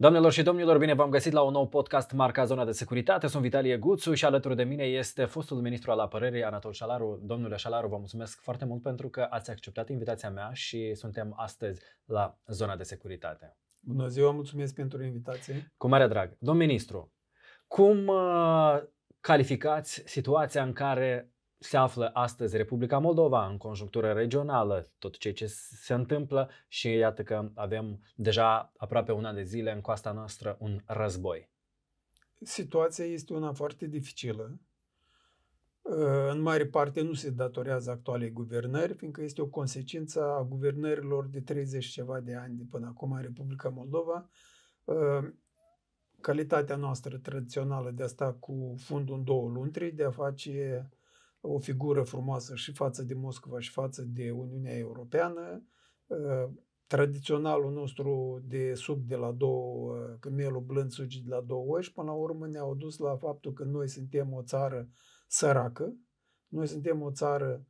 Doamnelor și domnilor, bine v-am găsit la un nou podcast marca Zona de Securitate. Sunt Vitalie Guțu și alături de mine este fostul ministru al apărării Anatol Șalaru. Domnule Șalaru, vă mulțumesc foarte mult pentru că ați acceptat invitația mea și suntem astăzi la Zona de Securitate. Bună ziua, mulțumesc pentru invitație. Cu mare drag. Domn ministru, cum uh, calificați situația în care se află astăzi Republica Moldova în conjunctură regională, tot ceea ce se întâmplă și iată că avem deja aproape una de zile în coasta noastră un război. Situația este una foarte dificilă. Ă, în mare parte nu se datorează actualei guvernări, fiindcă este o consecință a guvernărilor de 30 ceva de ani de până acum în Republica Moldova. Ă, calitatea noastră tradițională de a sta cu fundul în două luni, de a face o figură frumoasă și față de Moscova și față de Uniunea Europeană. Ă, tradiționalul nostru de sub de la două, ă, că blând suge de la două și până la urmă ne-au dus la faptul că noi suntem o țară săracă, noi suntem o țară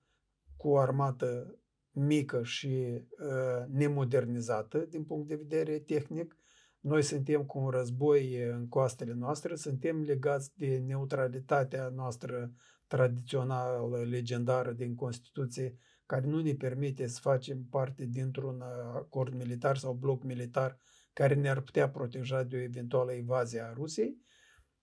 cu o armată mică și uh, nemodernizată din punct de vedere tehnic, noi suntem cu un război în coastele noastre, suntem legați de neutralitatea noastră tradițională, legendară din Constituție, care nu ne permite să facem parte dintr-un uh, acord militar sau bloc militar care ne-ar putea proteja de o eventuală invazie a Rusiei.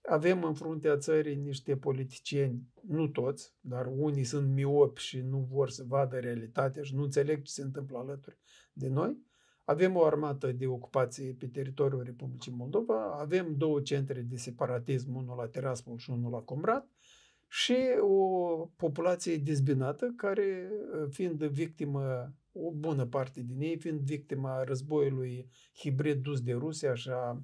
Avem în fruntea țării niște politicieni, nu toți, dar unii sunt miopi și nu vor să vadă realitatea și nu înțeleg ce se întâmplă alături de noi avem o armată de ocupație pe teritoriul Republicii Moldova, avem două centre de separatism, unul la Tiraspol și unul la Comrat, și o populație dezbinată care, ă, fiind victimă, o bună parte din ei, fiind victima războiului hibrid dus de Rusia și a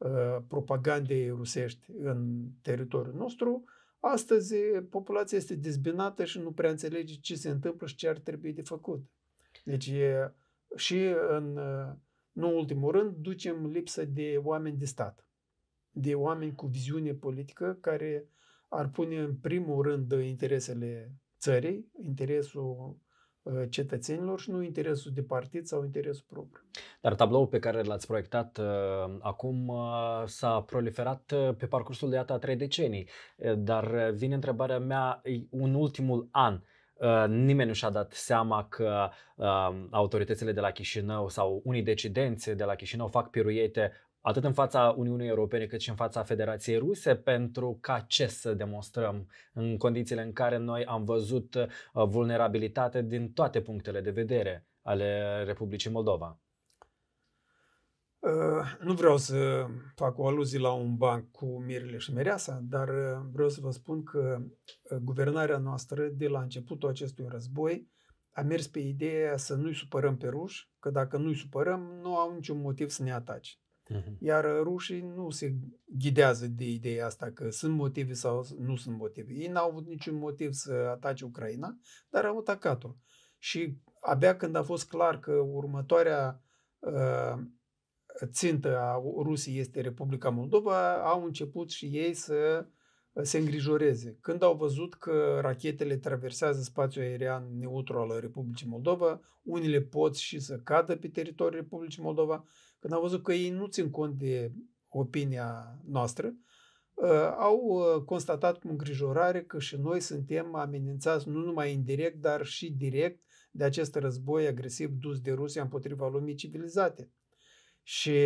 ă, propagandei rusești în teritoriul nostru, astăzi populația este dezbinată și nu prea înțelege ce se întâmplă și ce ar trebui de făcut. Deci e și, în, nu ultimul rând, ducem lipsă de oameni de stat, de oameni cu viziune politică care ar pune în primul rând interesele țării, interesul uh, cetățenilor și nu interesul de partid sau interesul propriu. Dar tabloul pe care l-ați proiectat uh, acum uh, s-a proliferat uh, pe parcursul de iată a trei decenii, uh, dar uh, vine întrebarea mea, un ultimul an Uh, nimeni nu și-a dat seama că uh, autoritățile de la Chișinău sau unii decidenți de la Chișinău fac piruiete atât în fața Uniunii Europene cât și în fața Federației Ruse pentru ca ce să demonstrăm în condițiile în care noi am văzut uh, vulnerabilitate din toate punctele de vedere ale Republicii Moldova. Ă, nu vreau să fac o aluzie la un banc cu mirele și mereasa, dar ă, vreau să vă spun că ă, guvernarea noastră de la începutul acestui război a mers pe ideea să nu-i supărăm pe ruși, că dacă nu-i supărăm, nu au niciun motiv să ne atace. Mhm. Iar rușii nu se ghidează de ideea asta că sunt motive sau nu sunt motive. Ei n-au avut niciun motiv să atace Ucraina, dar au atacat-o. Și abia când a fost clar că următoarea uh, țintă a Rusiei este Republica Moldova, au început și ei să uh, se îngrijoreze. Când au văzut că rachetele traversează spațiul aerian neutru al Republicii Moldova, unele pot și să cadă pe teritoriul Republicii Moldova, când au văzut că ei nu țin cont de opinia noastră, uh, au uh, constatat cu îngrijorare că și noi suntem amenințați nu numai indirect, dar și direct de acest război agresiv dus de Rusia împotriva lumii civilizate. Și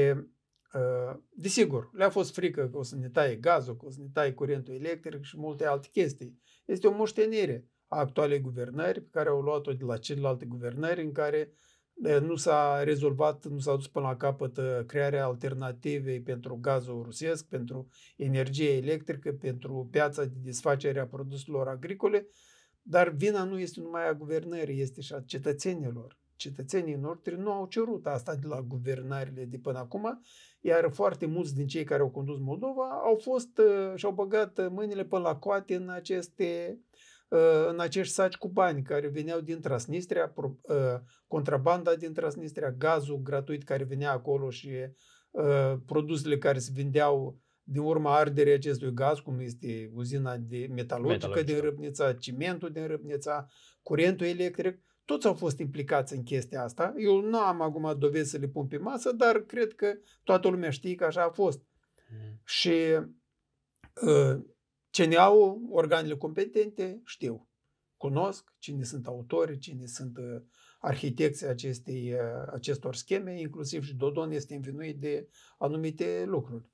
ă, desigur, le-a fost frică că o să ne taie gazul, că o să ne taie curentul electric și multe alte chestii. Este o moștenire a actualei guvernări pe care au luat-o de la celelalte guvernări în care ă, nu s-a rezolvat, nu s-a dus până la capăt ă, crearea alternativei pentru gazul rusesc, pentru energie electrică, pentru piața de desfacere a produselor agricole, dar vina nu este numai a guvernării, este și a cetățenilor cetățenii noștri nu au cerut asta de la guvernările de până acum, iar foarte mulți din cei care au condus Moldova au fost uh, și-au băgat mâinile pe la coate în aceste uh, în acești saci cu bani care veneau din Transnistria, uh, contrabanda din Transnistria, gazul gratuit care venea acolo și produsele care se vindeau din urma arderii acestui gaz, cum este uzina de metalurgică, metalurgică. din Râbnița, cimentul din Râbnița, curentul electric, toți au fost implicați în chestia asta. Eu nu am acum dovezi să le pun pe masă, dar cred că toată lumea știe că așa a fost. Mm. Și uh, ne-au organele competente, știu, cunosc cine sunt autorii, cine sunt uh, arhitecții acestei, uh, acestor scheme, inclusiv și Dodon este învinuit de anumite lucruri.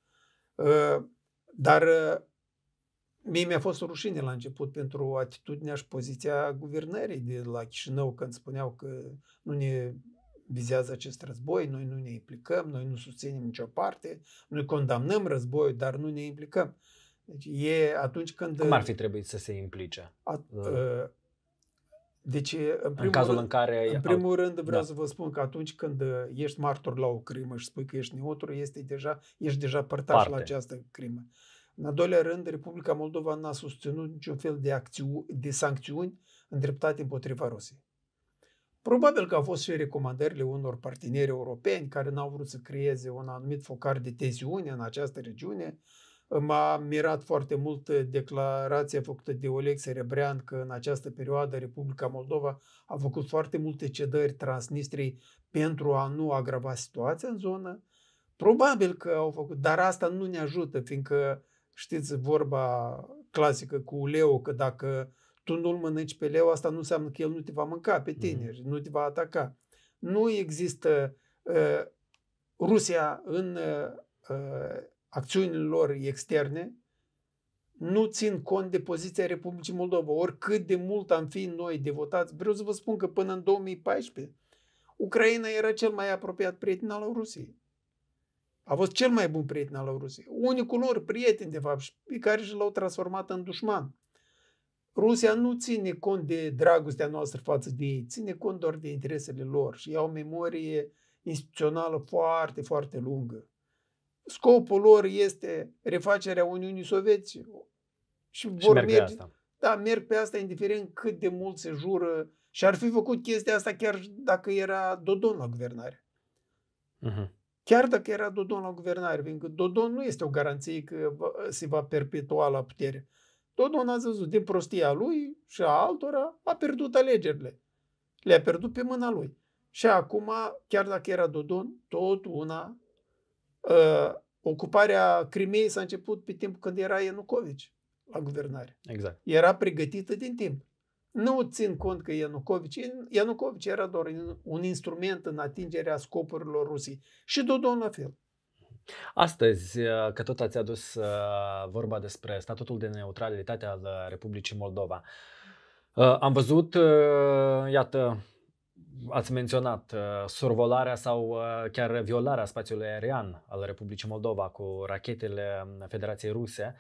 Uh, dar uh, Mie mi-a fost rușine la început pentru atitudinea și poziția guvernării de la Chișinău când spuneau că nu ne vizează acest război, noi nu ne implicăm, noi nu susținem nicio parte, noi condamnăm războiul, dar nu ne implicăm. Deci e atunci când... Cum ar fi uh, trebuit să se implice? At, uh, uh, deci, în, primul în cazul rând, în care... În primul au... rând vreau da. să vă spun că atunci când ești martor la o crimă și spui că ești neutru, este deja, ești deja părtaș Parte. la această crimă. În al doilea rând, Republica Moldova n-a susținut niciun fel de, acțiu, de sancțiuni îndreptate împotriva Rusiei. Probabil că au fost și recomandările unor parteneri europeni care n-au vrut să creeze un anumit focar de tensiune în această regiune. M-a mirat foarte mult declarația făcută de Oleg Serebrean că în această perioadă Republica Moldova a făcut foarte multe cedări transnistrii pentru a nu agrava situația în zonă. Probabil că au făcut, dar asta nu ne ajută, fiindcă Știți vorba clasică cu leu, că dacă tu nu-l mănânci pe leu, asta nu înseamnă că el nu te va mânca pe mm-hmm. tine, mm nu te va ataca. Nu există uh, Rusia în uh, acțiunile lor externe, nu țin cont de poziția Republicii Moldova. Oricât de mult am fi noi devotați, vreau să vă spun că până în 2014 Ucraina era cel mai apropiat prieten al Rusiei. A fost cel mai bun prieten al Rusiei. Unicul lor prieten, de fapt, pe care și l-au transformat în dușman. Rusia nu ține cont de dragostea noastră față de ei, ține cont doar de interesele lor și au memorie instituțională foarte, foarte lungă. Scopul lor este refacerea Uniunii Sovietice. Și, vor și vor merg merge, pe asta. Da, merg pe asta indiferent cât de mult se jură și ar fi făcut chestia asta chiar dacă era Dodon la guvernare. Uh-huh. Chiar dacă era Dodon la guvernare, pentru că Dodon nu este o garanție că se va perpetua la putere. Dodon a zis, din prostia lui și a altora, a pierdut alegerile. Le-a pierdut pe mâna lui. Și acum, chiar dacă era Dodon, tot una, uh, ocuparea Crimeei s-a început pe timpul când era Ienucovici la guvernare. Exact. Era pregătită din timp nu țin cont că Ianucovici, Ianucovici era doar un instrument în atingerea scopurilor rusii. și Dodon la fel. Astăzi, că tot ați adus uh, vorba despre statutul de neutralitate al uh, Republicii Moldova, uh, am văzut, iată, ați menționat survolarea sau chiar violarea spațiului aerian al Republicii Moldova cu rachetele Federației Ruse.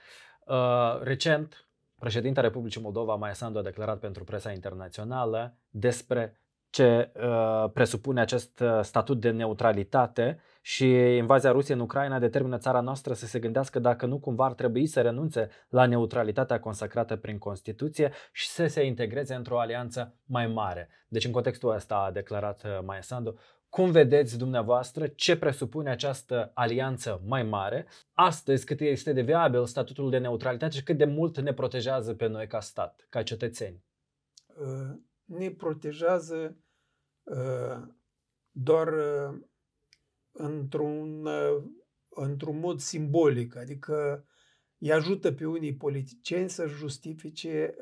Recent, Președintele Republicii Moldova, Maia Sandu, a declarat pentru presa internațională despre ce uh, presupune acest uh, statut de neutralitate și invazia Rusiei în Ucraina determină țara noastră să se gândească dacă nu cumva ar trebui să renunțe la neutralitatea consacrată prin Constituție și să se integreze într-o alianță mai mare. Deci în contextul ăsta a declarat uh, Maia Sandu, cum vedeți dumneavoastră ce presupune această alianță mai mare astăzi, cât este de viabil statutul de neutralitate și cât de mult ne protejează pe noi ca stat, ca cetățeni? Uh, ne protejează uh, doar uh, într-un, într-un mod simbolic, adică îi ajută pe unii politicieni să justifice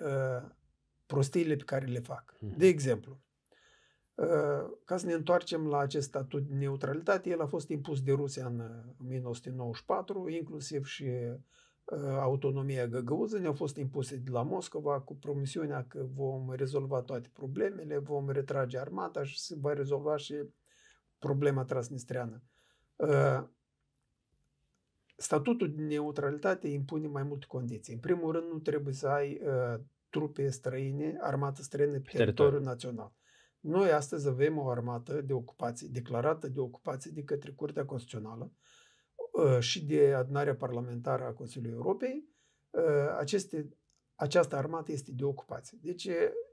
prostiile pe care le fac. De mhm. exemplu, Ă, ca să ne întoarcem la acest statut de neutralitate, el a fost impus de Rusia în 1994, inclusiv și ă, autonomia găgăuză ne-au fost impuse de la Moscova cu promisiunea că vom rezolva toate problemele, vom retrage armata și se va rezolva și problema transnistreană. Ă, statutul de neutralitate impune mai multe condiții. În primul rând, nu trebuie să ai trupe străine, armată străină pe teritoriul național. Noi astăzi avem o armată de ocupație, declarată de ocupație de către Curtea Constituțională ă, și de adunarea parlamentară a Consiliului Europei. Ă, aceste, această armată este de ocupație. Deci,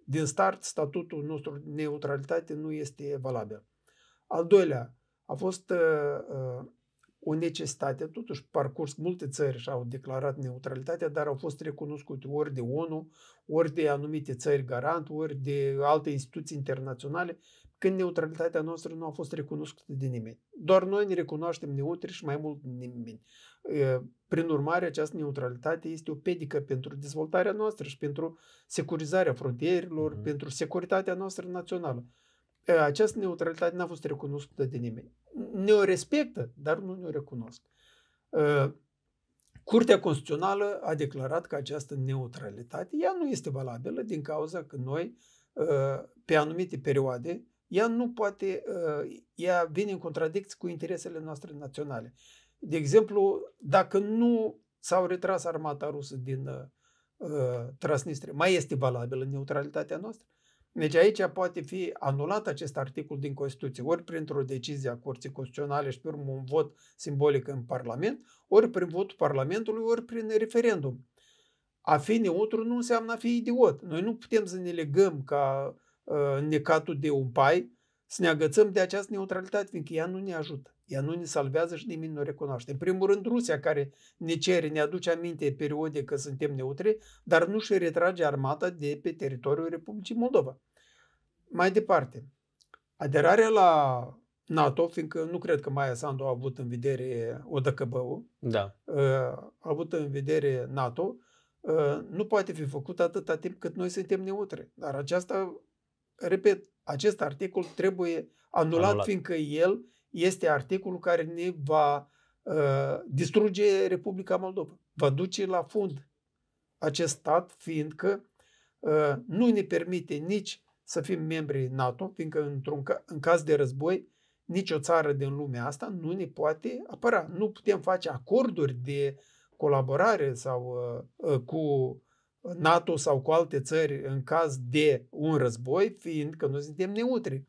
din start, statutul nostru neutralitate nu este valabil. Al doilea, a fost ă, o necesitate. Totuși, parcurs multe țări și-au declarat neutralitatea, dar au fost recunoscute ori de ONU, ori de anumite țări garant, ori de alte instituții internaționale, când neutralitatea noastră nu a fost recunoscută de nimeni. Doar noi ne recunoaștem neutri și mai mult nimeni. Prin urmare, această neutralitate este o pedică pentru dezvoltarea noastră și pentru securizarea frontierelor, mm-hmm. pentru securitatea noastră națională. Această neutralitate n-a fost recunoscută de nimeni ne-o respectă, dar nu ne-o recunosc. Uh, Curtea Constituțională a declarat că această neutralitate, ea nu este valabilă din cauza că noi, uh, pe anumite perioade, ea nu poate, uh, ea vine în contradicție cu interesele noastre naționale. De exemplu, dacă nu s-au retras armata rusă din Transnistria, mai este valabilă neutralitatea noastră? Deci aici poate fi anulat acest articol din Constituție, ori printr-o decizie a Curții Constituționale și pe urmă un vot simbolic în Parlament, ori prin votul Parlamentului, ori prin referendum. A fi neutru nu înseamnă a fi idiot. Noi nu putem să ne legăm ca uh, necatul de un pai, să ne agățăm de această neutralitate, fiindcă ea nu ne ajută. Ea nu ne salvează și nimeni nu recunoaște. În primul rând Rusia care ne cere, ne aduce aminte perioade că suntem neutri, dar nu și retrage armata de pe teritoriul Republicii Moldova. Mai departe, aderarea la NATO, fiindcă nu cred că Maia Sandu a avut în vedere ODKB-ul, da. Uh, a avut în vedere NATO, uh, nu poate fi făcut atâta timp cât noi suntem neutri. Dar aceasta, repet, acest articol trebuie anulat, anulat. fiindcă el este articolul care ne va uh, distruge Republica Moldova, va duce la fund acest stat, fiindcă uh, nu ne permite nici să fim membri NATO, fiindcă într-un ca, în caz de război, nicio țară din lumea asta nu ne poate apăra. Nu putem face acorduri de colaborare sau uh, uh cu NATO sau cu alte țări în caz de un război, fiindcă noi suntem neutri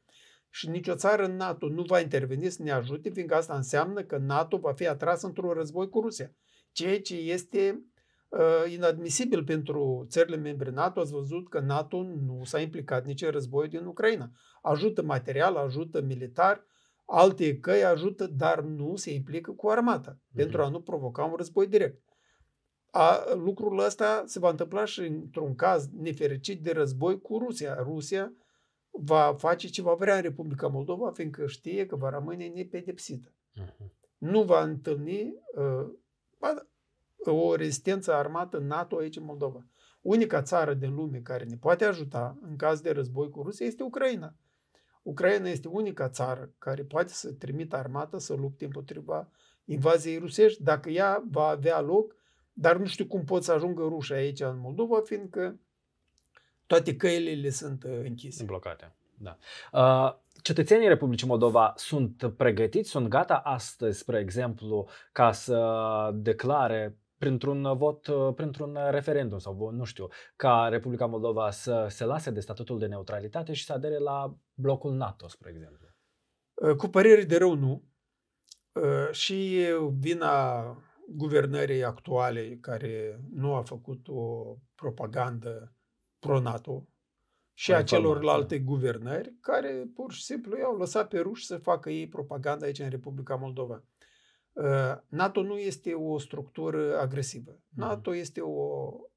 și nicio țară în NATO nu va interveni să ne ajute, fiindcă asta înseamnă că NATO va fi atras într-un război cu Rusia. Ceea ce este uh, inadmisibil pentru țările membre NATO. Ați văzut că NATO nu s-a implicat nici în războiul din Ucraina. Ajută material, ajută militar, alte căi ajută, dar nu se implică cu armata mm-hmm. pentru a nu provoca un război direct. A, lucrul ăsta se va întâmpla și într-un caz nefericit de război cu Rusia. Rusia va face ce va vrea în Republica Moldova, fiindcă știe că va rămâne nepedepsită. Uh-huh. Nu va întâlni uh, da, o rezistență armată NATO aici în Moldova. Unica țară din lume care ne poate ajuta în caz de război cu Rusia este Ucraina. Ucraina este unica țară care poate să trimită armată să lupte împotriva invaziei rusești, dacă ea va avea loc, dar nu știu cum pot să ajungă rușii aici în Moldova, fiindcă toate căile sunt uh, închise. Blocate, da. Uh, cetățenii Republicii Moldova sunt pregătiți, sunt gata astăzi, spre exemplu, ca să declare printr-un vot, uh, printr-un referendum sau nu știu, ca Republica Moldova să se lase de statutul de neutralitate și să adere la blocul NATO, spre exemplu? Cu păreri de rău, nu. Și vina guvernării actuale care nu a făcut o propagandă pro-NATO și a celorlalte da. guvernări care pur și simplu i-au lăsat pe ruși să facă ei propaganda aici în Republica Moldova. Uh, NATO nu este o structură agresivă. Mhm. NATO este o,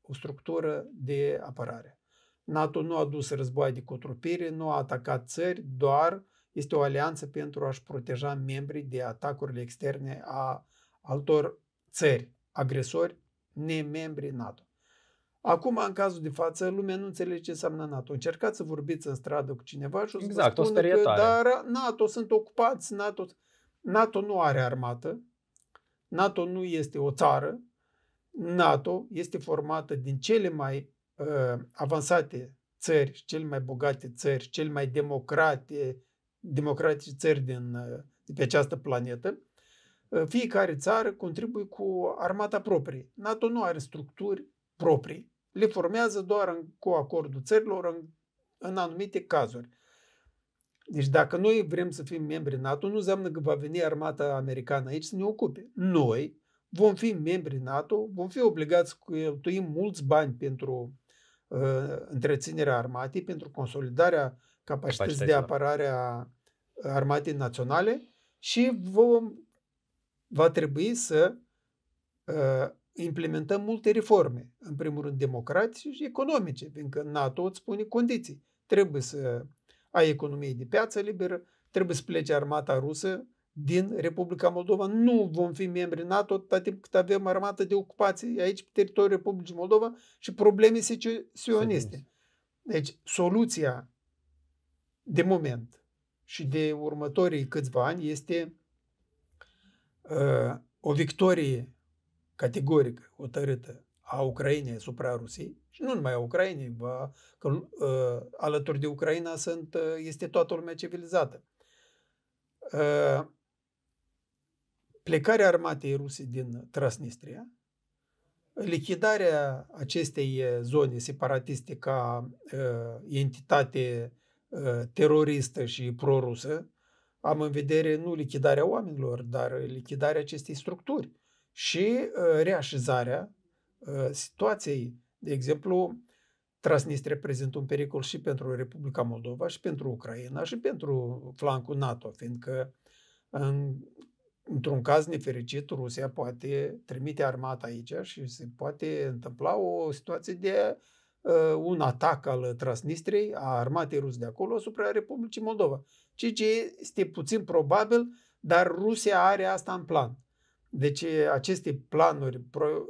o structură de apărare. NATO nu a dus război de cotropire, nu a atacat țări, doar este o alianță pentru a-și proteja membrii de atacurile externe a altor țări agresori, nemembri NATO. Acum, în cazul de față, lumea nu înțelege ce înseamnă NATO. Încercați să vorbiți în stradă cu cineva și o să exact, vă spună o că, dar NATO sunt ocupați, NATO... NATO nu are armată, NATO nu este o țară, NATO este formată din cele mai uh, avansate țări, cele mai bogate țări, cele mai democrate, democratice țări din, uh, de pe această planetă. Uh, fiecare țară contribuie cu armata proprie. NATO nu are structuri proprii. Le formează doar în, cu acordul țărilor în, în anumite cazuri. Deci dacă noi vrem să fim membri NATO, nu înseamnă că va veni armata americană aici să ne ocupe. Noi vom fi membri NATO, vom fi obligați să cheltuim mulți bani pentru uh, întreținerea armatei, pentru consolidarea capacității de apărare a armatei naționale și vom, va trebui să uh, implementăm multe reforme, în primul rând democratice și economice, fiindcă NATO îți pune condiții. Trebuie să ai economie de piață liberă, trebuie să plece armata rusă din Republica Moldova. Nu vom fi membri NATO atâta timp cât avem armată de ocupație aici pe teritoriul Republicii Moldova și probleme secesioniste. Deci, soluția de moment și de următorii câțiva ani este uh, o victorie categoric hotărâtă a Ucrainei asupra Rusiei și nu numai a Ucrainei, va că uh, alături de Ucraina sunt, uh, este toată lumea civilizată. Uh, plecarea armatei ruse din Transnistria, lichidarea acestei uh, zone separatiste ca uh, entitate uh, teroristă și prorusă, am în vedere nu lichidarea oamenilor, dar lichidarea acestei structuri și uh, reașezarea uh, situației, de exemplu, Transnistria prezintă un pericol și pentru Republica Moldova, și pentru Ucraina, și pentru flancul NATO, fiindcă în, într-un caz nefericit Rusia poate trimite armata aici și se poate întâmpla o situație de uh, un atac al Transnistriei, a armatei rus de acolo, asupra Republicii Moldova. Ceea ce este puțin probabil, dar Rusia are asta în plan. Deci aceste planuri,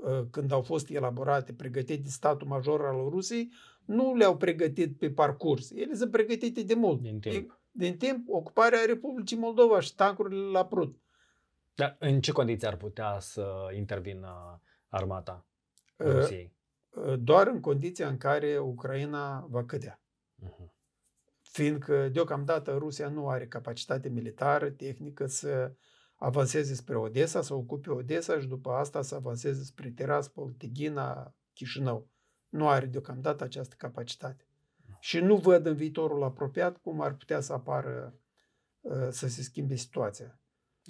ă, când au fost elaborate, pregătite de statul major al Rusiei, nu le-au pregătit pe parcurs. Ele sunt pregătite de mult. Din timp. Din timp, ocuparea Republicii Moldova și tancurile la Prut. Dar în ce condiții ar putea să intervină armata ă, Rusiei? Ă, doar în condiția în care Ucraina va cădea. Uh-huh. Fiindcă deocamdată Rusia nu are capacitate militară, tehnică să uh, avanseze spre Odessa, să ocupe Odessa și după asta să avanseze spre Tiraspol, Tighina, Chișinău. Nu are deocamdată această capacitate. Mm. Și nu văd în viitorul apropiat cum ar putea să apară, ă, să se schimbe situația.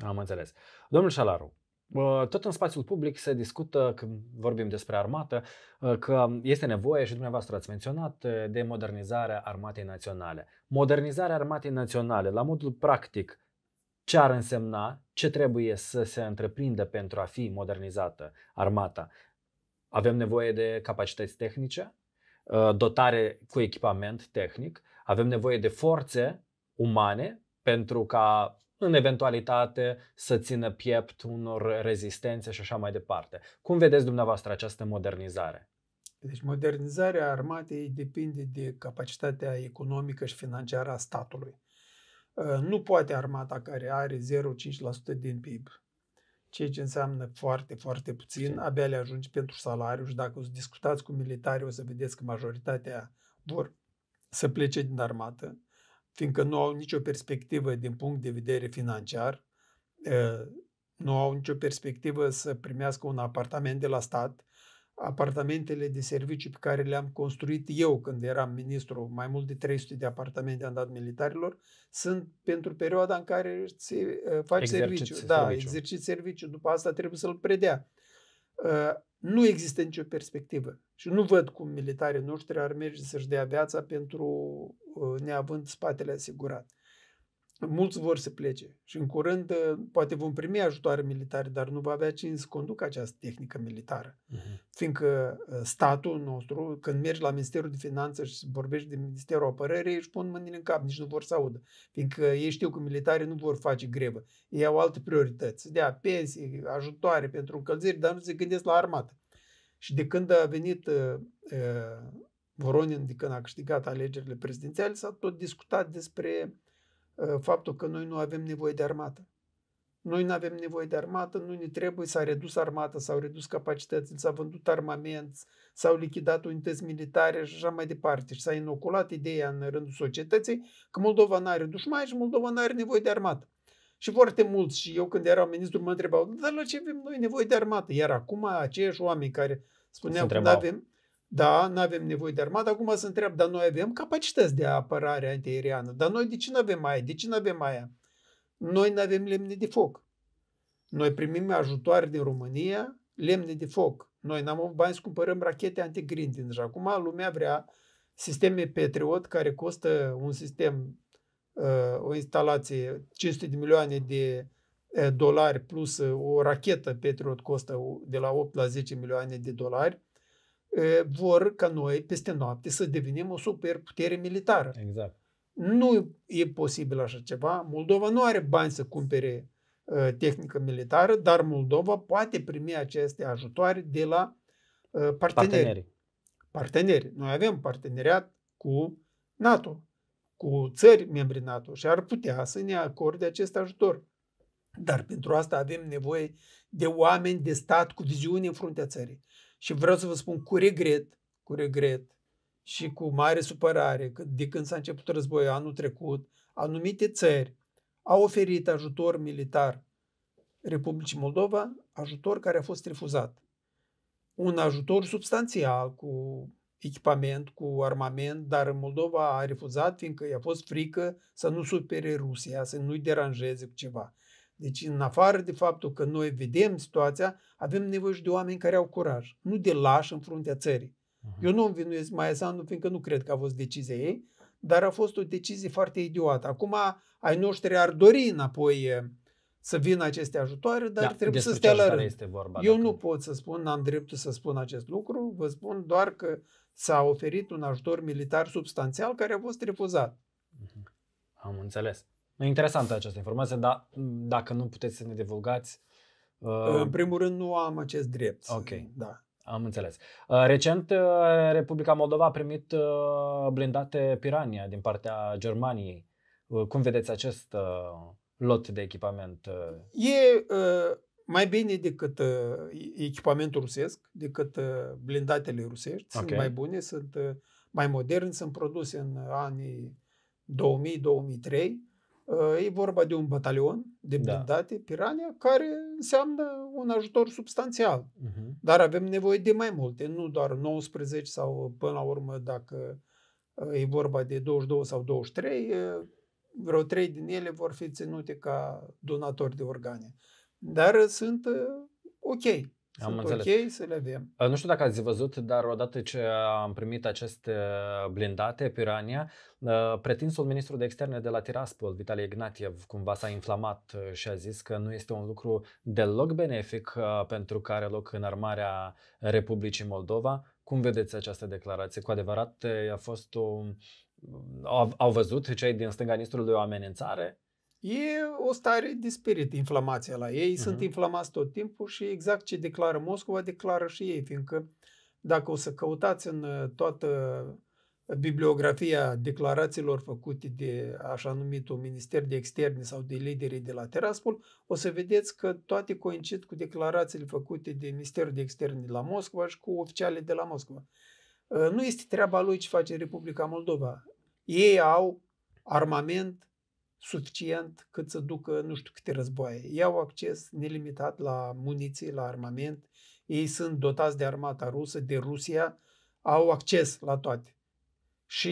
Am înțeles. Domnul Șalaru, ă, tot în spațiul public se discută, când vorbim despre armată, ă, că este nevoie, și dumneavoastră ați menționat, de modernizarea armatei naționale. Modernizarea armatei naționale, la modul practic, ce ar însemna, ce trebuie să se întreprindă pentru a fi modernizată armata. Avem nevoie de capacități tehnice, uh, dotare cu echipament tehnic, avem nevoie de forțe umane pentru ca în eventualitate să țină piept unor rezistențe și așa mai departe. Cum vedeți dumneavoastră această modernizare? Deci modernizarea armatei depinde de capacitatea economică și financiară a statului. Ă, nu poate armata care are 0,5% din PIB, ceea ce înseamnă foarte, foarte puțin, puțin. abia le ajunge pentru salariu și dacă o să discutați cu militari o să vedeți că majoritatea vor să plece din armată, fiindcă nu au nicio perspectivă din punct de vedere financiar, ă, nu au nicio perspectivă să primească un apartament de la stat, apartamentele de servicii pe care le-am construit eu când eram ministru, mai mult de 300 de apartamente am dat militarilor, sunt pentru perioada în care îți uh, faci serviciu. Da, exerciți serviciu. După asta trebuie să-l predea. Uh, nu există nicio perspectivă și nu văd cum militarii noștri ar merge să-și dea viața pentru uh, neavând spatele asigurat mulți vor să plece și în curând uh, poate vom primi ajutoare militare, dar nu va avea cine să conducă această tehnică militară. Uh-huh. Fiindcă uh, statul nostru, când mergi la Ministerul de Finanțe și vorbești de Ministerul Apărării, își pun mâinile în cap, nici nu vor să audă. Fiindcă ei știu că militarii nu vor face grevă. Ei au alte priorități. Să dea pensii, ajutoare pentru încălziri, dar nu se gândesc la armată. Și de când a venit uh, uh, Voronin, de când a câștigat alegerile prezidențiale, s-a tot discutat despre Uh, faptul că noi nu avem nevoie de armată. Noi nu avem nevoie de armată, nu ne trebuie, s-a redus armată, s-au redus capacitățile, s-a vândut armament, s-au lichidat unități militare și așa mai departe. Și s-a inoculat ideea în rândul societății că Moldova nu are dușmani și Moldova nu are nevoie de armată. Și foarte mulți, și eu când eram ministru, mă întrebau, dar la ce avem noi nevoie de armată? Iar acum aceiași oameni care spuneau că nu avem, da, nu avem nevoie de armată. Acum se întreabă, dar noi avem capacități de apărare antiaeriană. Dar noi de ce nu avem aia? De ce nu avem aia? Noi nu avem lemne de foc. Noi primim ajutoare din România, lemne de foc. Noi n-am avut bani să cumpărăm rachete anti anti-grinding. Și acum lumea vrea sisteme Patriot care costă un sistem, uh, o instalație 500 de milioane de uh, dolari plus uh, o rachetă Patriot costă de la 8 la 10 milioane de dolari vor ca noi peste noapte să devenim o superputere militară. Exact. Nu e posibil așa ceva. Moldova nu are bani să cumpere uh, tehnică militară, dar Moldova poate primi aceste ajutoare de la uh, parteneri. parteneri. Parteneri. Noi avem parteneriat cu NATO, cu țări membri NATO și ar putea să ne acorde acest ajutor. Dar pentru asta avem nevoie de oameni de stat cu viziune în fruntea țării. Și vreau să vă spun cu regret, cu regret și cu mare supărare că de când s-a început războiul anul trecut, anumite țări au oferit ajutor militar Republicii Moldova, ajutor care a fost refuzat. Un ajutor substanțial cu echipament, cu armament, dar Moldova a refuzat fiindcă i-a fost frică să nu supere Rusia, să nu-i deranjeze cu ceva. Deci, în afară de faptul că noi vedem situația, avem nevoie și de oameni care au curaj, nu de lași în fruntea țării. Uh-huh. Eu nu învinuiesc Maia nu fiindcă nu cred că a fost decizia ei, dar a fost o decizie foarte idiotă. Acum, ai noștri ar dori înapoi să vină aceste ajutoare, dar da, trebuie să stea la rând. Este vorba, Eu dacă... nu pot să spun, n-am dreptul să spun acest lucru, vă spun doar că s-a oferit un ajutor militar substanțial care a fost refuzat. Mhm. Am înțeles. E interesantă această informație, dar dacă nu puteți să ne divulgați... Uh... În primul rând nu am acest drept. Ok. Da. Am înțeles. Uh, recent, uh, Republica Moldova a primit uh, blindate Pirania din partea Germaniei. Cum vedeți acest lot de echipament? E mai bine decât echipamentul rusesc, decât blindatele rusești. Okay. Sunt mai bune, sunt mai moderni, sunt produse în anii 2000-2003 E vorba de un batalion de da. blindate, da. Pirania, care înseamnă un ajutor substanțial. Uh-huh. Dar avem nevoie de mai multe, nu doar 19 sau până la urmă, dacă uh, e vorba de 22 sau 23, uh, vreo 3 din ele vor fi ținute ca donatori de organe. Dar sunt uh, ok. Am Sunt înțeles. ok să le avem. Uh, nu știu dacă ați văzut, dar odată ce am primit aceste uh, blindate, Pirania, uh, pretinsul ministru de externe de la Tiraspol, Vitalie Ignatiev, cumva s-a inflamat și a zis că nu este un lucru deloc benefic pentru care loc în armarea Republicii Moldova. Cum vedeți această declarație? Cu adevărat a fost o... Au, au văzut cei din stânga ministrului o amenințare? E o stare de spirit, inflamația la ei. Uh-huh. Sunt mhm. inflamați tot timpul și exact ce declară Moscova, declară și ei, fiindcă dacă o să căutați în uh, toată bibliografia declarațiilor făcute de așa numitul Minister de Externe sau de liderii de la Teraspol, o să vedeți că toate coincid cu declarațiile făcute de Ministerul de Externe de la Moscova și cu oficiale de la Moscova. Uh, nu este treaba lui ce face Republica Moldova. Ei au armament suficient cât să ducă nu știu câte războaie. Ei au acces nelimitat la muniții, la armament, ei sunt dotați de armata rusă, de Rusia, au acces la toate. Și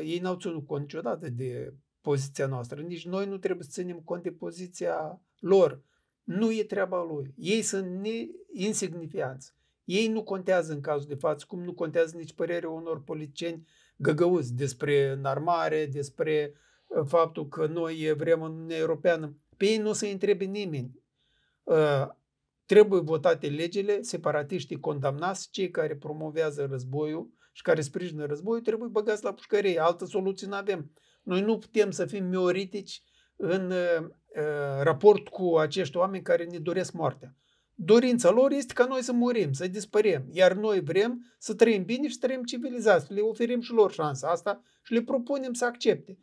uh, ei n-au ținut cont niciodată de poziția noastră. Nici noi nu trebuie să ținem cont de poziția lor. Nu e treaba lui. Ei sunt insignifianți. Ei nu contează în cazul de față, cum nu contează nici părerea unor politicieni găgăuți despre înarmare, despre uh, faptul că noi vrem în Uniunea Europeană. Pe ei nu se întrebe nimeni. Ă, trebuie votate legile, separatiștii condamnați, cei care promovează războiul și care sprijină războiul, trebuie băgați la pușcărie. Altă soluție nu avem. Noi nu putem să fim mioritici în ă, ă, raport cu acești oameni care ne doresc moartea. Dorința lor este ca noi să murim, să dispărem, iar noi vrem să trăim bine și să trăim civilizați, le oferim și lor șansa asta și le propunem să accepte.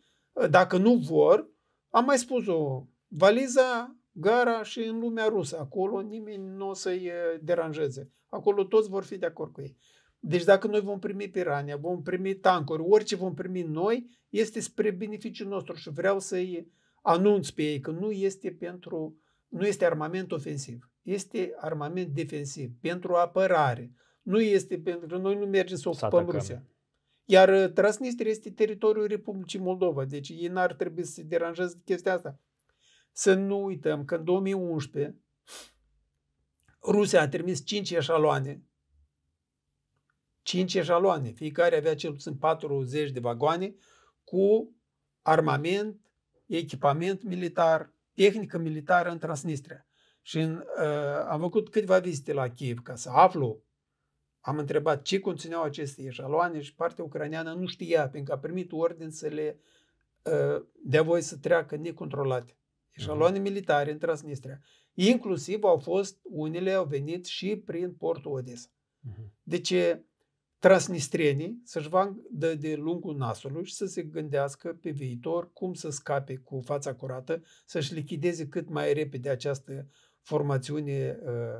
Dacă nu vor, am mai spus-o, valiza, gara și în lumea rusă. Acolo nimeni nu o să-i eh, deranjeze. Acolo toți vor fi de acord cu ei. Deci dacă noi vom primi Pirania, vom primi tancuri, orice vom primi noi, este spre beneficiul nostru și vreau să-i anunț pe ei că nu este pentru nu este armament ofensiv, este armament defensiv pentru apărare. Nu este pentru noi nu mergem să ocupăm Rusia. Iar uh, Transnistria este teritoriul Republicii Moldova, deci ei n-ar trebui să se deranjeze chestia asta. Să nu uităm că în 2011 Rusia a trimis 5 eșaloane 5 eșaloane, fiecare avea cel puțin 40 de vagoane cu armament, echipament militar, tehnică militară în Transnistria. Și în, uh, am făcut câteva vizite la Kiev ca să aflu am întrebat ce conțineau aceste eșaloane și partea ucraineană nu știa, pentru că a primit ordin să le ă, dea voie să treacă necontrolate. Mhm. Eșaloane mm-hmm. militare în Transnistria. Inclusiv au fost, unele au venit și prin portul Odessa. Uh-huh. Mhm. Deci, transnistrienii să-și vadă de lungul nasului și să se gândească pe viitor cum să scape cu fața curată, să-și lichideze cât mai repede această formațiune uh,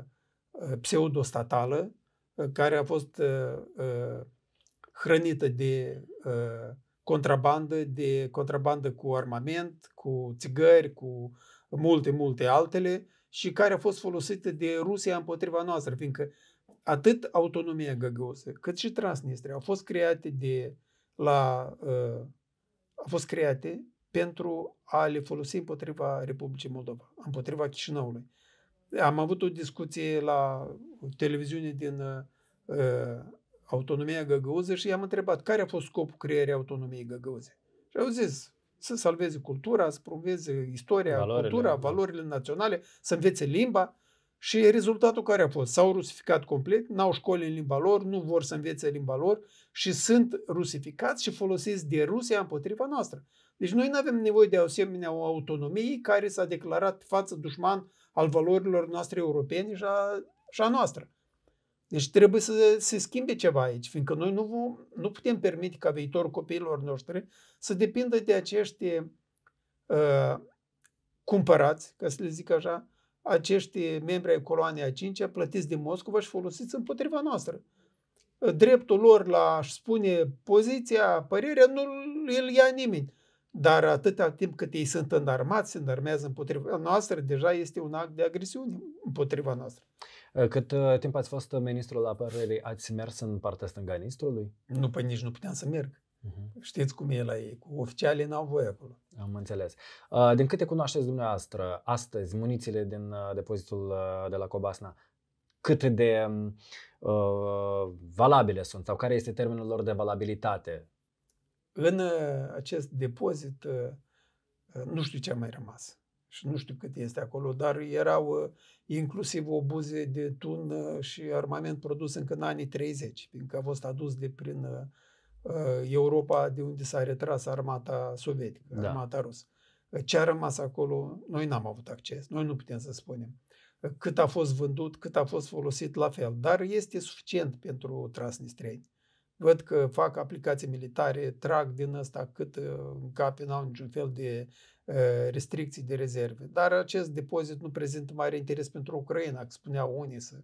pseudostatală Uh, care a fost uh, uh, hrănită de contrabandă, de contrabandă cu armament, cu țigări, cu multe, multe altele și care a fost folosită de Rusia împotriva noastră, fiindcă atât autonomia găgăusă, cât și Transnistria au fost create de la uh, au fost create pentru a le folosi împotriva Republicii Moldova, împotriva Chișinăului. Am avut o discuție la televiziune din uh, Autonomia Găgăuză și i-am întrebat care a fost scopul creierii Autonomiei Găgăuze. Și au zis să salveze cultura, să promoveze istoria, valorile, cultura, valorile naționale, să învețe limba. Și rezultatul care a fost? S-au rusificat complet, n-au școli în limba lor, nu vor să învețe limba lor și sunt rusificați și folosesc de Rusia împotriva noastră. Deci noi nu avem nevoie de asemenea o autonomie care s-a declarat față dușman al valorilor noastre europene și a, și a noastră. Deci trebuie să se schimbe ceva aici, fiindcă noi nu, nu putem permite ca viitorul copiilor noștri să depindă de acești uh, cumpărați, ca să le zic așa, acești membri ai coloanei a 5 plătiți din Moscova și folosiți împotriva noastră. Dreptul lor la a spune poziția, părerea, nu îl ia nimeni. Dar atâta timp cât ei sunt înarmați, se înarmează împotriva noastră, deja este un act de agresiune împotriva noastră. Ă, cât ă, timp ați fost ministrul apărării, ați mers în partea stânga ministrului? Nu, păi nici nu puteam să merg. Uh-huh. Știți cum e la ei, cu oficialii n-au voie acolo. Am înțeles. Ă, din câte cunoașteți dumneavoastră, astăzi, munițiile din depozitul de la Cobasna, cât de uh, valabile sunt sau care este termenul lor de valabilitate? în uh, acest depozit uh, uh, nu știu ce a mai rămas și nu știu cât este acolo, dar erau inclusiv obuze de tun și armament produs încă în anii 30, fiindcă a fost adus de prin Europa, de unde s-a retras armata sovietică, da. armata rusă. Ce a rămas acolo, noi n-am avut acces, noi nu putem să spunem cât a fost vândut, cât a fost folosit, la fel. Dar este suficient pentru transnistreni. Văd că fac aplicații militare, trag din ăsta cât uh, cap, n-au niciun fel de uh, restricții de rezerve. Dar acest depozit nu prezintă mare interes pentru Ucraina, că spuneau unii să,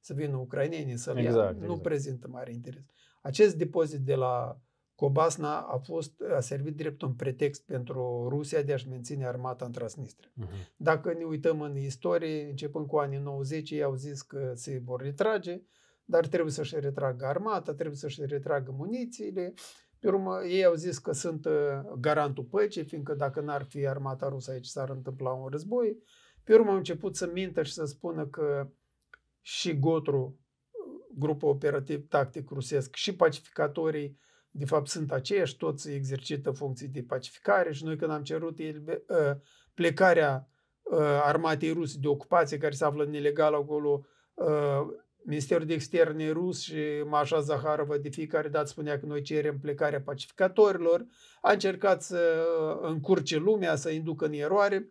să vină ucrainenii să-l exact, ia. Exact. Nu exact. prezintă mare interes. Acest depozit de la Cobasna a fost a servit drept un pretext pentru Rusia de a-și menține armata în Transnistria. Uh-huh. Dacă ne uităm în istorie, începând cu anii 90, ei au zis că se vor retrage, dar trebuie să-și retragă armata, trebuie să-și retragă munițiile. Pe urmă, ei au zis că sunt uh, garantul păcii, fiindcă dacă n-ar fi armata rusă aici s-ar întâmpla un război. Pe urmă au început să mintă și să spună că și Gotru, uh, grupul operativ tactic rusesc, și pacificatorii de fapt sunt aceiași, toți exercită funcții de pacificare și noi când am cerut el, uh, plecarea armatei ruse de ocupație care se află în ilegal acolo, Ministerul de Externe rus și Mașa Zaharova de fiecare dată spunea că noi cerem plecarea pacificatorilor, a încercat să uh, încurce lumea, să inducă în eroare.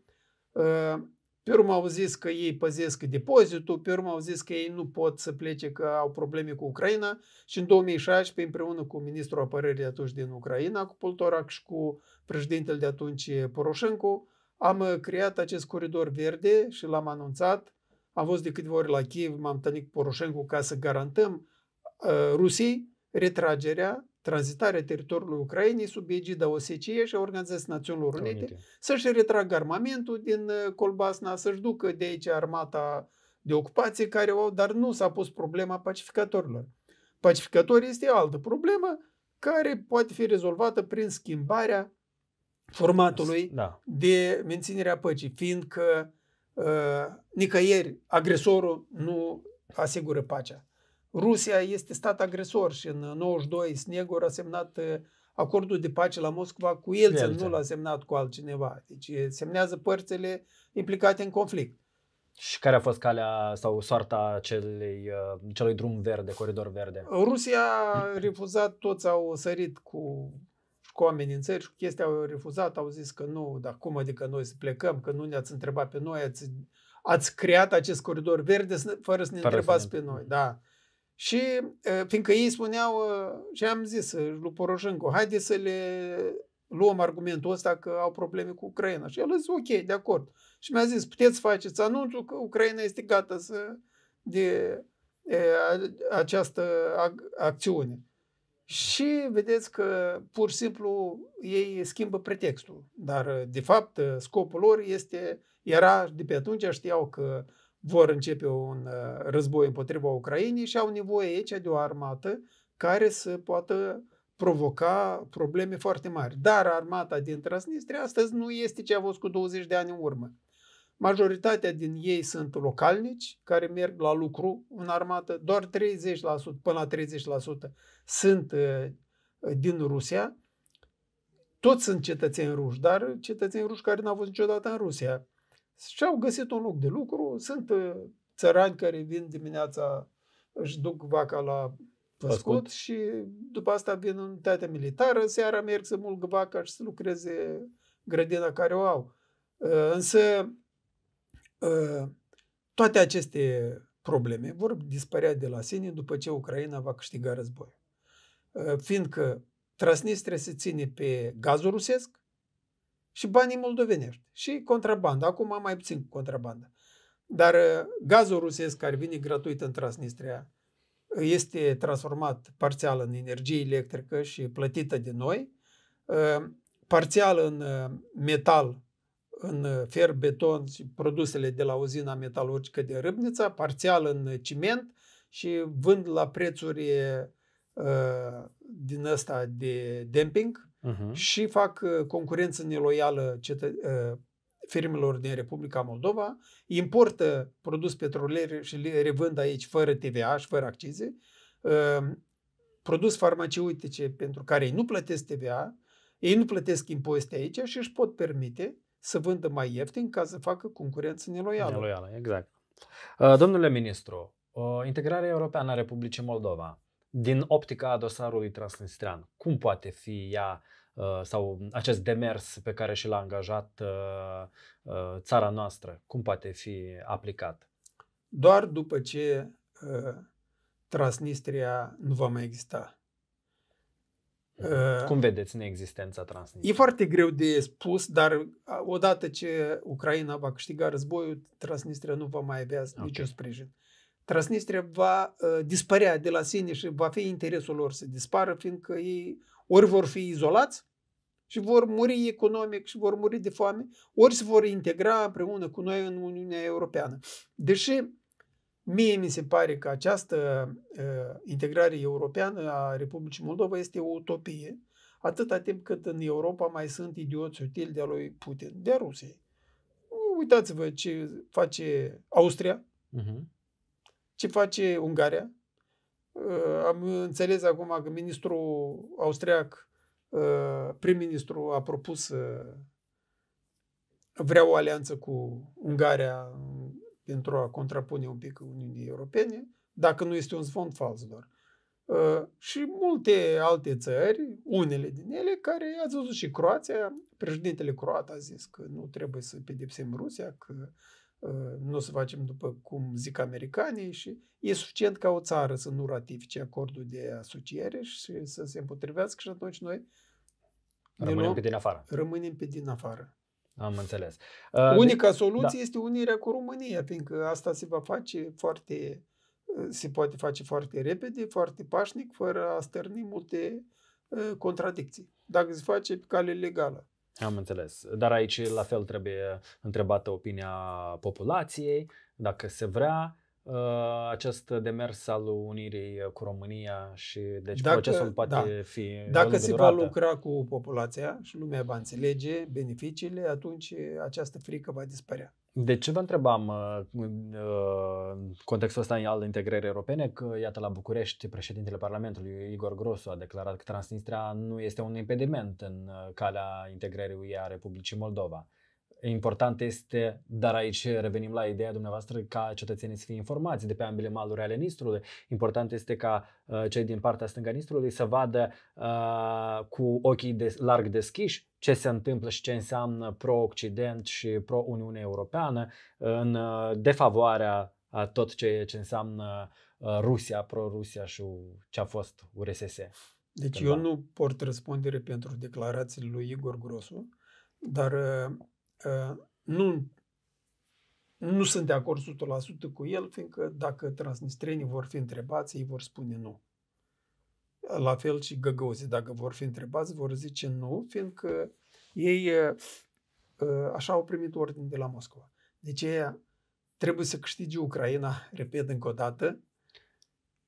Uh, pe urmă au zis că ei păzesc depozitul, pe urmă au zis că ei nu pot să plece că au probleme cu Ucraina și în 2016 împreună cu ministrul apărării atunci din Ucraina, cu Poltorac și cu președintele de atunci Poroșencu, am uh, creat acest coridor verde și l-am anunțat am fost de câteva ori la Kiev, m-am întâlnit cu Poroșencu ca să garantăm uh, Rusiei retragerea, tranzitarea teritoriului Ucrainei sub egida OSCE și a Organizației Națiunilor Unite, să-și retragă armamentul din Colbasna, ă, să-și ducă de aici armata de ocupație care au, dar nu s-a pus problema pacificatorilor. Pacificatorii este o altă problemă care poate fi rezolvată prin schimbarea formatului da. de menținerea păcii, fiindcă Ă, nicăieri agresorul nu asigură pacea. Rusia este stat agresor și în 92 Snegur a semnat ă, acordul de pace la Moscova cu el, nu l-a semnat cu altcineva. Deci semnează părțile implicate în conflict. Și care a fost calea sau soarta celei, ă, celui drum verde, coridor verde? Rusia a refuzat, toți au sărit cu și cu amenințări și cu chestia au refuzat, au zis că nu, dar cum adică noi să plecăm, că nu ne-ați întrebat pe noi, ați, ați creat acest coridor verde fără să ne fără întrebați să pe noi. Da. Și fiindcă ei spuneau, și am zis lui Poroșencu, haide să le luăm argumentul ăsta că au probleme cu Ucraina. Și el a zis, ok, de acord. Și mi-a zis, puteți faceți anunțul că Ucraina este gata să de, de această ac- acțiune. Și vedeți că pur și simplu ei schimbă pretextul. Dar, de fapt, scopul lor este, era de pe atunci, știau că vor începe un uh, război împotriva Ucrainei și au nevoie aici de o armată care să poată provoca probleme foarte mari. Dar armata din Transnistria astăzi nu este ce a fost cu 20 de ani în urmă. Majoritatea din ei sunt localnici care merg la lucru în armată, doar 30% până la 30% sunt uh, din Rusia. Toți sunt cetățeni ruși, dar cetățeni ruși care n-au fost niciodată în Rusia. Și au găsit un loc de lucru, sunt uh, țărani care vin dimineața, își duc vaca la păscut și după asta vin în unitatea militară, seara merg să mulg vaca și să lucreze grădina care o au. Uh, însă Ă, toate aceste probleme vor dispărea de la sine după ce Ucraina va câștiga războiul. Ă, fiindcă Transnistria se ține pe gazul rusesc și banii moldovenești și contrabanda. Acum mai puțin contrabanda. Dar ă, gazul rusesc care vine gratuit în Transnistria este transformat parțial în energie electrică și plătită de noi, parțial în metal în fer beton și produsele de la uzina metalurgică de Râbnița, parțial în ciment și vând la prețuri uh, din ăsta de dumping uh-huh. Mhm. și fac concurență neloială cetă- uh, firmelor din Republica Moldova, importă produs petrolier și le revând aici fără TVA și fără accize, uh, produs farmaceutice pentru care ei nu plătesc TVA, ei nu plătesc impozite aici și își pot permite să vândă mai ieftin ca să facă concurență neloială. Neloială, exact. Uh, domnule ministru, uh, integrarea europeană a Republicii Moldova, din optica dosarului transnistrian, cum poate fi ea uh, sau acest demers pe care și l-a angajat țara noastră, cum poate fi aplicat? Doar după ce Transnistria nu va mai exista. Uh, Cum vedeți neexistența Transnistria? E foarte greu de spus, dar odată ce Ucraina va câștiga războiul, Transnistria nu va mai avea okay. niciun sprijin. Transnistria va uh, dispărea de la sine și va fi interesul lor să dispară, fiindcă ei ori vor fi izolați și vor muri economic și vor muri de foame, ori se vor integra împreună cu noi în Uniunea Europeană. Deși Mie mi se pare că această uh, integrare europeană a Republicii Moldova este o utopie, atâta timp cât în Europa mai sunt idioți utili de-a lui Putin, de-a Rusiei. Uitați-vă ce face Austria, uh-huh. ce face Ungaria. Uh, am înțeles acum că ministrul austriac, uh, prim-ministru, a propus uh, vrea o alianță cu Ungaria pentru a contrapune un pic Uniunii Europene, dacă nu este un zvon fals doar. Uh, și multe alte țări, unele din ele, care ați văzut și Croația, președintele croat a zis că nu trebuie să pedepsim Rusia, că uh, nu o să facem după cum zic americanii și e suficient ca o țară să nu ratifice acordul de asociere și să se împotrivească și atunci noi Rămânem luăm, pe din afară. Rămânem pe din afară. Am înțeles. Uh, Unica ă, de... Deci, soluție da. este unirea cu România, fiindcă asta se va face foarte, ă, se poate face foarte repede, foarte pașnic, fără a stârni multe uh, contradicții, dacă se face pe cale legală. Am înțeles. Dar aici la fel trebuie întrebată opinia populației, dacă se vrea Uh, acest demers al unirii cu România și deci dacă, procesul da. poate da, fi Dacă se va lucra cu populația și lumea va înțelege beneficiile, atunci această frică va dispărea. De ce vă întrebam în uh, uh, contextul ăsta al integrării europene că, iată, la București, președintele Parlamentului, Igor Grosu, a declarat că Transnistria nu este un impediment în calea integrării UE a Republicii Moldova important este, dar aici revenim la ideea dumneavoastră ca cetățenii să fie informați de pe ambele maluri ale Nistrului. Important este ca uh, cei din partea stânga Nistrului să vadă uh, cu ochii de, larg deschiși ce se întâmplă și ce înseamnă pro-Occident și pro-Uniune Europeană în uh, defavoarea a tot ce, ce înseamnă uh, Rusia, pro-Rusia și ce a fost URSS. Deci Când eu nu port răspundere pentru declarațiile lui Igor Grosu, dar uh, Uh, nu, nu sunt de acord 100% cu el, fiindcă dacă transnistrenii vor fi întrebați, ei vor spune nu. La fel și găgăuzii, dacă vor fi întrebați, vor zice nu, fiindcă ei uh, uh, așa au primit ordine de la Moscova. Deci ei trebuie să câștige Ucraina, repet încă o dată,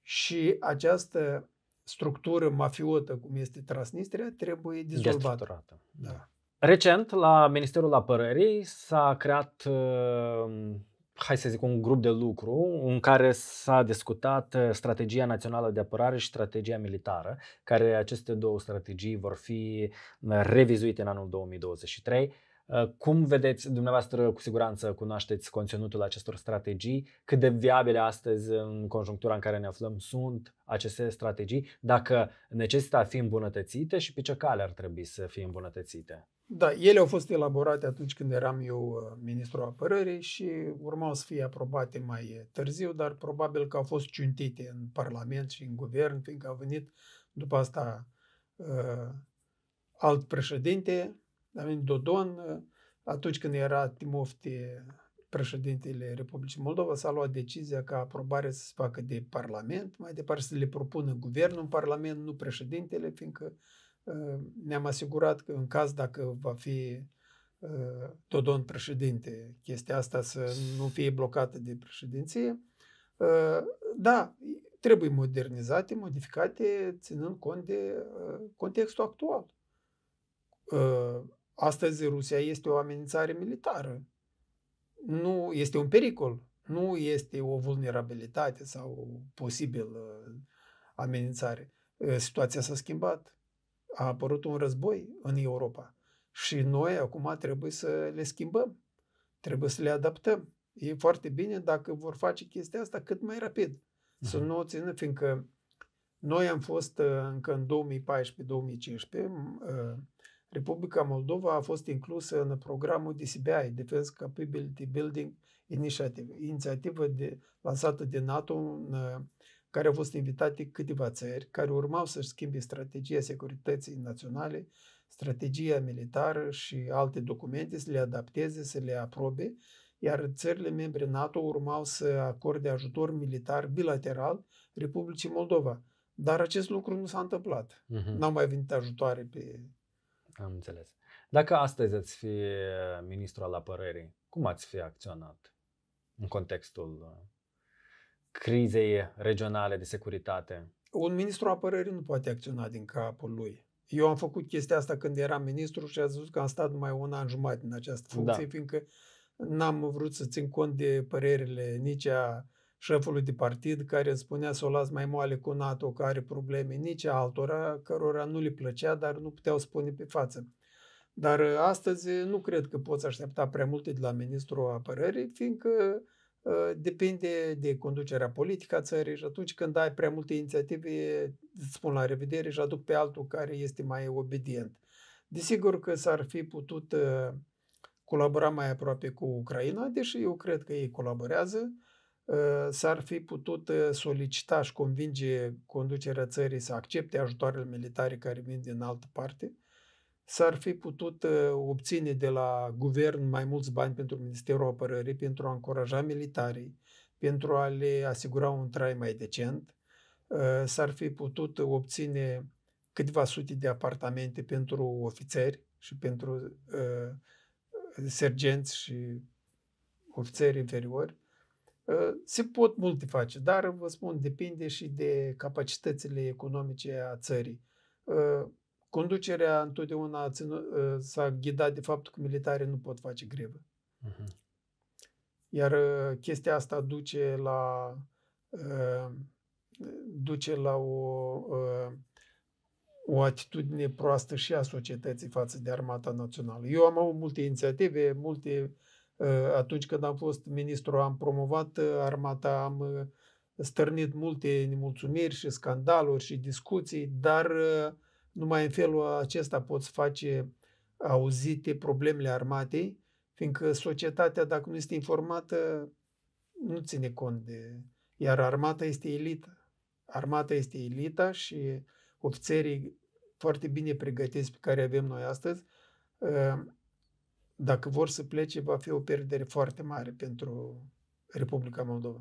și această structură mafiotă, cum este Transnistria, trebuie dizolvată. Da. Recent, la Ministerul Apărării s-a creat, uh, hai să zic, un grup de lucru în care s-a discutat uh, strategia națională de apărare și strategia militară, care aceste două strategii vor fi uh, revizuite în anul 2023 Uh, cum vedeți, dumneavoastră cu siguranță cunoașteți conținutul acestor strategii, cât de viabile astăzi în conjunctura în care ne aflăm sunt aceste strategii, dacă necesită a fi îmbunătățite și pe ce cale ar trebui să fie îmbunătățite? Da, ele au fost elaborate atunci când eram eu uh, ministru apărării și urmau să fie aprobate mai uh, târziu, dar probabil că au fost ciuntite în Parlament și în guvern, fiindcă au venit după asta alt președinte a venit Dodon, ă, atunci când era Timofte președintele Republicii Moldova, s-a luat decizia ca aprobarea să se facă de Parlament, mai departe să le propună guvernul în Parlament, nu președintele, fiindcă ă, ne-am asigurat că în caz dacă va fi ă, Dodon președinte, chestia asta să nu fie blocată de președinție. Da, trebuie modernizate, modificate, ținând cont de contextul actual Astăzi Rusia este o amenințare militară. Nu este un pericol, nu este o vulnerabilitate sau o posibilă uh, amenințare. Uh, situația s-a schimbat. A apărut un război în Europa și noi acum trebuie să le schimbăm, trebuie să le adaptăm. E foarte bine dacă vor face chestia asta cât mai rapid. Uh-huh. Să nu o țină, fiindcă noi am fost uh, încă în 2014-2015 Republica Moldova a fost inclusă în programul DCBI, Defense Capability Building Initiative, inițiativă de, lansată de NATO în care au fost invitate câteva țări care urmau să-și schimbe strategia securității naționale, strategia militară și alte documente, să le adapteze, să le aprobe, iar țările membre NATO urmau să acorde ajutor militar bilateral Republicii Moldova. Dar acest lucru nu s-a întâmplat. Uh-huh. N-au mai venit ajutoare pe am înțeles. Dacă astăzi ați fi eh, ministru al apărării, cum ați fi acționat în contextul eh, crizei regionale de securitate? Un ministru apărării nu poate acționa din capul lui. Eu am făcut chestia asta când eram ministru și ați văzut că am stat numai un an jumătate în această da. funcție, da. fiindcă n-am vrut să țin cont de părerile nici a șefului de partid care îmi spunea să o las mai moale cu NATO, care are probleme, nici altora, cărora nu le plăcea, dar nu puteau spune pe față. Dar ă, astăzi ă, nu cred că poți aștepta prea multe de la ministrul apărării, fiindcă ă, depinde de conducerea politică a țării și atunci când ai prea multe inițiative, îți spun la revedere și aduc pe altul care este mai obedient. Desigur că s-ar fi putut colabora mai aproape cu Ucraina, deși eu cred că ei colaborează, Ă, s-ar fi putut ă, solicita și convinge conducerea țării să accepte ajutoarele militare care vin din altă parte, s-ar fi putut ă, obține de la guvern mai mulți bani pentru Ministerul Apărării, pentru a încuraja militarii, pentru a le asigura un trai mai decent, s-ar fi putut obține câteva sute de apartamente pentru ofițeri și pentru sergenți și ofițeri inferiori, Ă, se pot multe face, dar vă spun, depinde și de capacitățile economice a țării. Ă, conducerea întotdeauna ă, s-a ghidat de faptul că militarii nu pot face grevă. Uh-huh. Iar chestia asta duce la duce la o, o atitudine proastă și a societății față de Armata Națională. Eu am avut multe inițiative, multe Ă, atunci când am fost ministru, am promovat ă, armata, am ă, stârnit multe nemulțumiri și scandaluri și discuții, dar numai în felul acesta poți face auzite problemele armatei, fiindcă societatea, dacă nu este informată, nu ține cont de... Iar armata este elită. Armata este elita și ofițerii foarte bine pregătiți pe care avem noi astăzi dacă vor să plece, va fi o pierdere foarte mare pentru Republica Moldova.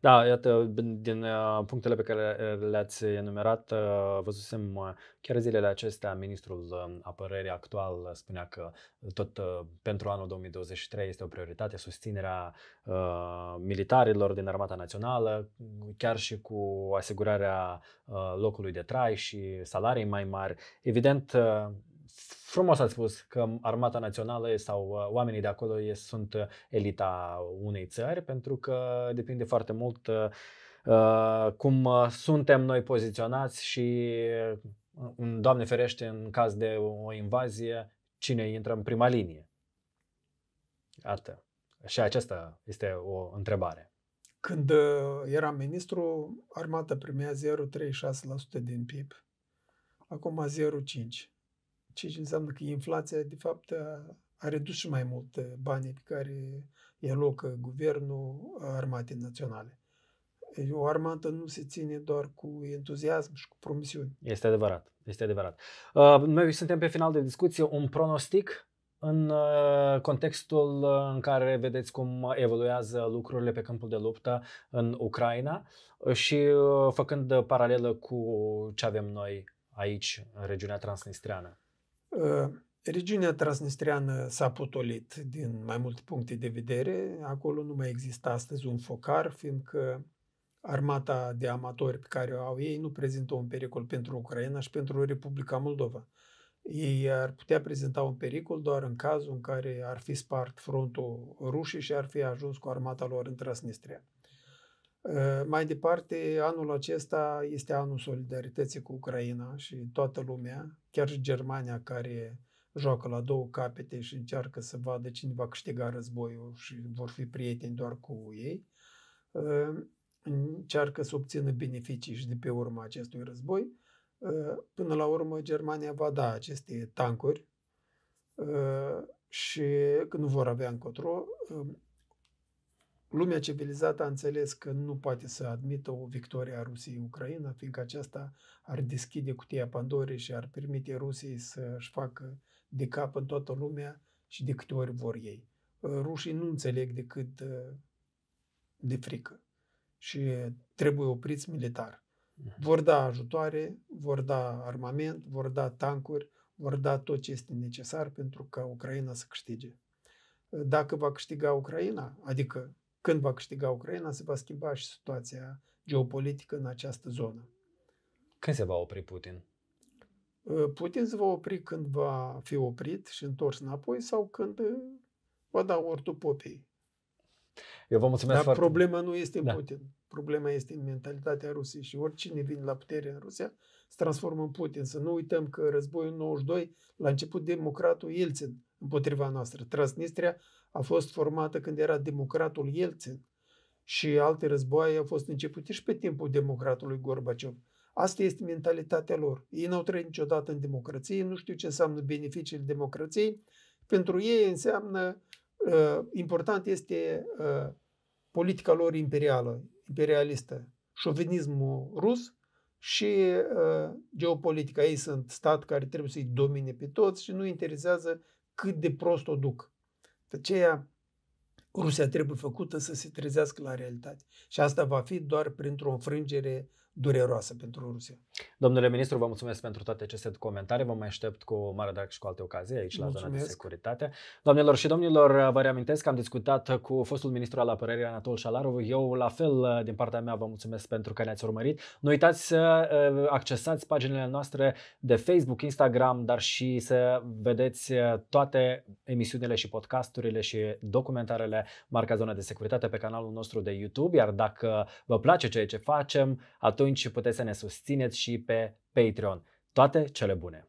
Da, iată, din uh, punctele pe care le-ați enumerat, uh, văzusem uh, chiar zilele acestea, ministrul apărării actual spunea că tot pentru anul 2023 este o prioritate susținerea militarilor din Armata Națională, chiar și cu asigurarea locului de trai și salarii mai mari. Evident, Frumos ați spus că armata națională sau uh, oamenii de acolo sunt uh, elita unei țări, pentru că depinde foarte mult uh, cum suntem noi poziționați și, Doamne ferește, în caz de o invazie, cine intră în prima linie. Atât. Și aceasta este o întrebare. Când eram ministru, armata primea 0,36% din PIB, acum 0,5% ceea ce înseamnă că inflația, de fapt, a redus și mai mult uh, banii pe care îi alocă guvernul uh, armatei naționale. O armată nu se ține doar cu entuziasm și cu promisiuni. Este adevărat, este adevărat. Uh, noi suntem pe final de discuție. Un pronostic în contextul în care vedeți cum evoluează lucrurile pe câmpul de luptă în Ucraina și făcând paralelă cu ce avem noi aici, în regiunea transnistreană. Ă, regiunea Transnistriană s-a potolit din mai multe puncte de vedere. Acolo nu mai există astăzi un focar, fiindcă armata de amatori pe care o au ei nu prezintă un pericol pentru Ucraina și pentru Republica Moldova. Ei ar putea prezenta un pericol doar în cazul în care ar fi spart frontul rușii și ar fi ajuns cu armata lor în Transnistria. Ă, mai departe, anul acesta este anul solidarității cu Ucraina și toată lumea, chiar și Germania, care joacă la două capete și încearcă să vadă cine va câștiga războiul și vor fi prieteni doar cu ei, ă, încearcă să obțină beneficii și de pe urma acestui război. Ă, până la urmă, Germania va da aceste tancuri și nu vor avea încotro, Lumea civilizată a înțeles că nu poate să admită o victorie a Rusiei în Ucraina, fiindcă aceasta ar deschide cutia Pandorei și ar permite Rusiei să-și facă de cap în toată lumea și de câte ori vor ei. Uh, rușii nu înțeleg decât uh, de frică și trebuie opriți militar. Mhm. Vor da ajutoare, vor da armament, vor da tancuri, vor da tot ce este necesar pentru ca Ucraina să câștige. Uh, dacă va câștiga Ucraina, adică când va câștiga Ucraina, se va schimba și situația geopolitică în această zonă. Când se va opri Putin? Uh, Putin se va opri când va fi oprit și întors înapoi sau când uh, va da ortul popii. Eu vă mulțumesc Dar foarte... problema nu este da. Putin. Problema este în mentalitatea Rusiei și oricine vine la putere în Rusia se transformă în Putin. Să nu uităm că războiul 92, la început democratul Yeltsin împotriva noastră. Transnistria a fost formată când era democratul Yeltsin și alte războaie au fost începute și pe timpul democratului Gorbaciov. Asta este mentalitatea lor. Ei n-au trăit niciodată în democrație, nu știu ce înseamnă beneficiile democrației. Pentru ei înseamnă, uh, important este uh, politica lor imperială, imperialistă, șovinismul rus și uh, geopolitica. Ei sunt stat care trebuie să-i domine pe toți și nu interesează cât de prost o duc. De aceea, Rusia trebuie făcută să se trezească la realitate. Și asta va fi doar printr-o înfrângere dureroasă pentru Rusia. Domnule ministru, vă mulțumesc pentru toate aceste comentarii. Vă mai aștept cu mare drag și cu alte ocazii aici mulțumesc. la zona de securitate. Doamnelor și domnilor, vă reamintesc că am discutat cu fostul ministru al apărării Anatol Șalarov. Eu, la fel, din partea mea, vă mulțumesc pentru că ne-ați urmărit. Nu uitați să uh, accesați paginile noastre de Facebook, Instagram, dar și să vedeți uh, toate emisiunile și podcasturile și documentarele Marca Zona de Securitate pe canalul nostru de YouTube. Iar dacă vă place ceea ce facem, atunci atunci puteți să ne susțineți și pe Patreon. Toate cele bune!